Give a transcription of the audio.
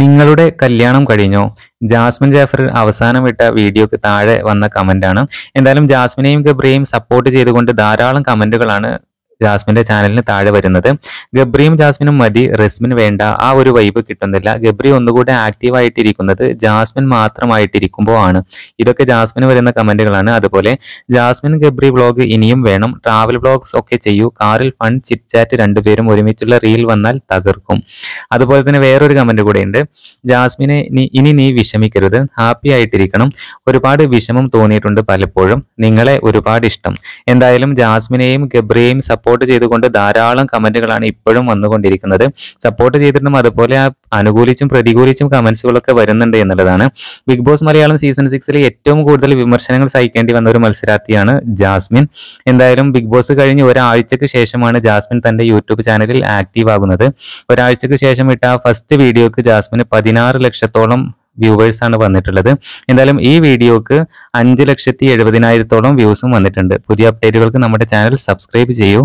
നിങ്ങളുടെ കല്യാണം കഴിഞ്ഞോ ജാസ്മിൻ ജാഫർ അവസാനം വിട്ട വീഡിയോക്ക് താഴെ വന്ന കമൻ്റാണ് എന്തായാലും ജാസ്മിനെയും ഗബ്രിയെയും സപ്പോർട്ട് ചെയ്തുകൊണ്ട് ധാരാളം കമൻറ്റുകളാണ് ജാസ്മിൻ്റെ ചാനലിന് താഴെ വരുന്നത് ഗബ്രിയും ജാസ്മിനും മതി റിസ്മിൻ വേണ്ട ആ ഒരു വൈബ് കിട്ടുന്നില്ല ഗബ്രി ഒന്നുകൂടെ ആക്റ്റീവായിട്ടിരിക്കുന്നത് ജാസ്മിൻ മാത്രമായിട്ടിരിക്കുമ്പോൾ ആണ് ഇതൊക്കെ ജാസ്മിന് വരുന്ന കമൻറ്റുകളാണ് അതുപോലെ ജാസ്മിൻ ഗബ്രി വ്ളോഗ് ഇനിയും വേണം ട്രാവൽ വ്ളോഗ്സ് ഒക്കെ ചെയ്യൂ കാറിൽ ഫൺ ചിറ്റ് ചാറ്റ് രണ്ടുപേരും ഒരുമിച്ചുള്ള റീൽ വന്നാൽ തകർക്കും അതുപോലെ തന്നെ വേറൊരു കമൻറ്റ് കൂടെ ഉണ്ട് ജാസ്മിനെ ഇനി നീ വിഷമിക്കരുത് ഹാപ്പി ആയിട്ടിരിക്കണം ഒരുപാട് വിഷമം തോന്നിയിട്ടുണ്ട് പലപ്പോഴും നിങ്ങളെ ഒരുപാട് ഇഷ്ടം എന്തായാലും ജാസ്മിനെയും ഗബ്രിയെയും സപ്പോർട്ട് സപ്പോർട്ട് ചെയ്തുകൊണ്ട് ധാരാളം കമൻറ്റുകളാണ് ഇപ്പോഴും വന്നുകൊണ്ടിരിക്കുന്നത് സപ്പോർട്ട് ചെയ്തിട്ടും അതുപോലെ ആ അനുകൂലിച്ചും പ്രതികൂലിച്ചും കമൻസുകളൊക്കെ വരുന്നുണ്ട് എന്നുള്ളതാണ് ബിഗ് ബോസ് മലയാളം സീസൺ സിക്സിൽ ഏറ്റവും കൂടുതൽ വിമർശനങ്ങൾ സഹിക്കേണ്ടി വന്ന ഒരു മത്സരാർത്ഥിയാണ് ജാസ്മിൻ എന്തായാലും ബിഗ് ബോസ് കഴിഞ്ഞ് ഒരാഴ്ചക്ക് ശേഷമാണ് ജാസ്മിൻ തൻ്റെ യൂട്യൂബ് ചാനലിൽ ആക്റ്റീവ് ആകുന്നത് ഒരാഴ്ചക്ക് ശേഷം ഇട്ട ആ ഫസ്റ്റ് വീഡിയോക്ക് ജാസ്മിന് പതിനാറ് ലക്ഷത്തോളം വ്യൂവേഴ്സ് ആണ് വന്നിട്ടുള്ളത് എന്തായാലും ഈ വീഡിയോക്ക് അഞ്ച് ലക്ഷത്തി എഴുപതിനായിരത്തോളം വ്യൂസും വന്നിട്ടുണ്ട് പുതിയ അപ്ഡേറ്റുകൾക്ക് നമ്മുടെ ചാനൽ സബ്സ്ക്രൈബ് ചെയ്യൂ